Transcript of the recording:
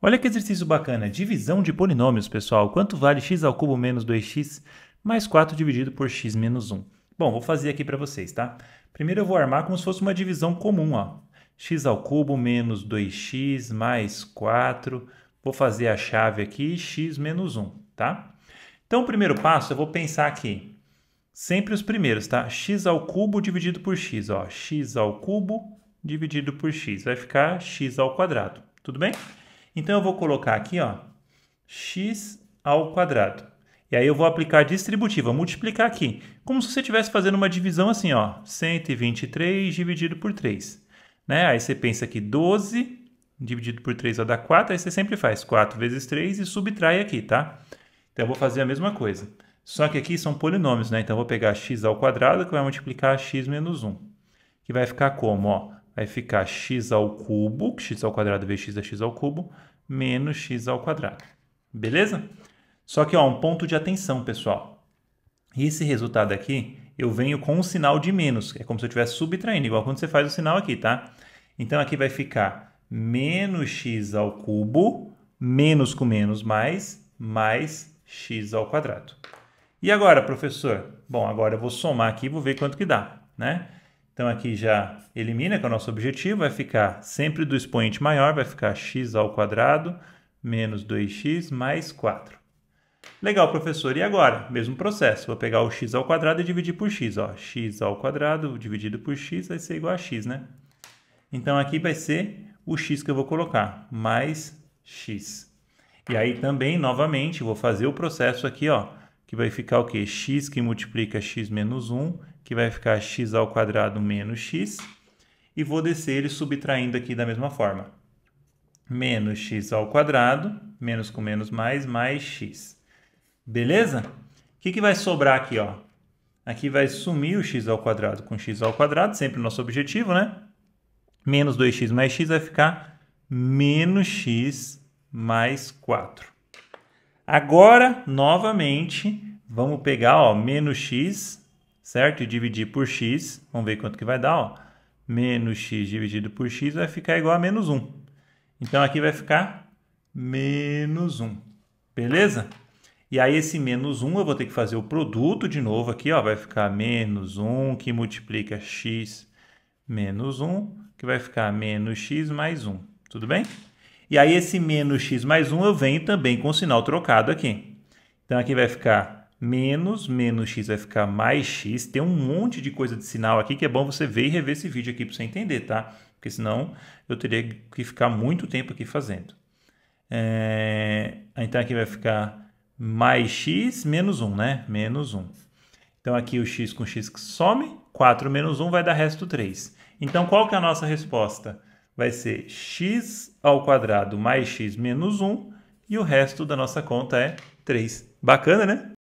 Olha que exercício bacana, divisão de polinômios, pessoal. Quanto vale x ao cubo menos 2x mais 4 dividido por x menos 1? Bom, vou fazer aqui para vocês, tá? Primeiro eu vou armar como se fosse uma divisão comum, ó. x ao cubo menos 2x mais 4, vou fazer a chave aqui, x menos 1, tá? Então, o primeiro passo, eu vou pensar aqui, sempre os primeiros, tá? x ao cubo dividido por x, ó. x ao cubo dividido por x, vai ficar x ao quadrado, tudo bem? Então eu vou colocar aqui, ó, x ao quadrado. E aí eu vou aplicar a distributiva, multiplicar aqui, como se você estivesse fazendo uma divisão assim, ó, 123 dividido por 3. Né? Aí você pensa que 12 dividido por 3 vai dar 4, aí você sempre faz 4 vezes 3 e subtrai aqui, tá? Então eu vou fazer a mesma coisa. Só que aqui são polinômios, né? Então eu vou pegar x ao quadrado que vai multiplicar x menos 1, que vai ficar como, ó, vai ficar x ao cubo, x ao quadrado x é x ao cubo, menos x ao quadrado. Beleza? Só que, ó, um ponto de atenção, pessoal. Esse resultado aqui, eu venho com um sinal de menos. É como se eu estivesse subtraindo, igual quando você faz o sinal aqui, tá? Então, aqui vai ficar menos x ao cubo, menos com menos mais, mais x ao quadrado. E agora, professor? Bom, agora eu vou somar aqui e vou ver quanto que dá, né? Então aqui já elimina, que é o nosso objetivo, vai ficar sempre do expoente maior, vai ficar x ao quadrado menos 2x mais 4. Legal, professor. E agora? Mesmo processo. Vou pegar o x ao quadrado e dividir por x. Ó. x ao quadrado dividido por x vai ser igual a x, né? Então aqui vai ser o x que eu vou colocar, mais x. E aí também, novamente, vou fazer o processo aqui, ó, que vai ficar o quê? x que multiplica x menos 1, que vai ficar x ao quadrado menos x, e vou descer ele subtraindo aqui da mesma forma. Menos x ao quadrado, menos com menos mais, mais x. Beleza? O que, que vai sobrar aqui? Ó? Aqui vai sumir o x ao quadrado com x ao quadrado, sempre o nosso objetivo, né? Menos 2x mais x vai ficar menos x mais 4. Agora, novamente, vamos pegar ó, menos x, certo? E dividir por x. Vamos ver quanto que vai dar. Ó. Menos x dividido por x vai ficar igual a menos 1. Então, aqui vai ficar menos 1. Beleza? E aí, esse menos 1, eu vou ter que fazer o produto de novo aqui. Ó, vai ficar menos 1 que multiplica x menos 1, que vai ficar menos x mais 1. Tudo bem? E aí esse menos x mais 1 eu venho também com o sinal trocado aqui. Então aqui vai ficar menos, menos x vai ficar mais x. Tem um monte de coisa de sinal aqui que é bom você ver e rever esse vídeo aqui para você entender, tá? Porque senão eu teria que ficar muito tempo aqui fazendo. É... Então aqui vai ficar mais x menos 1, né? Menos 1. Então aqui o x com x que some, 4 menos 1 vai dar resto 3. Então qual que é a nossa resposta? vai ser x ao quadrado mais x menos 1 e o resto da nossa conta é 3. Bacana, né?